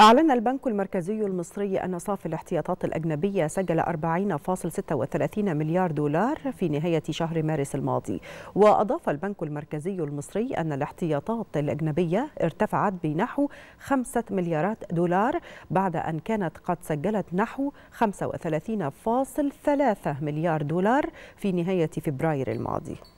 أعلن البنك المركزي المصري أن صافي الاحتياطات الأجنبية سجل 40.36 مليار دولار في نهاية شهر مارس الماضي وأضاف البنك المركزي المصري أن الاحتياطات الأجنبية ارتفعت بنحو 5 مليارات دولار بعد أن كانت قد سجلت نحو 35.3 مليار دولار في نهاية فبراير الماضي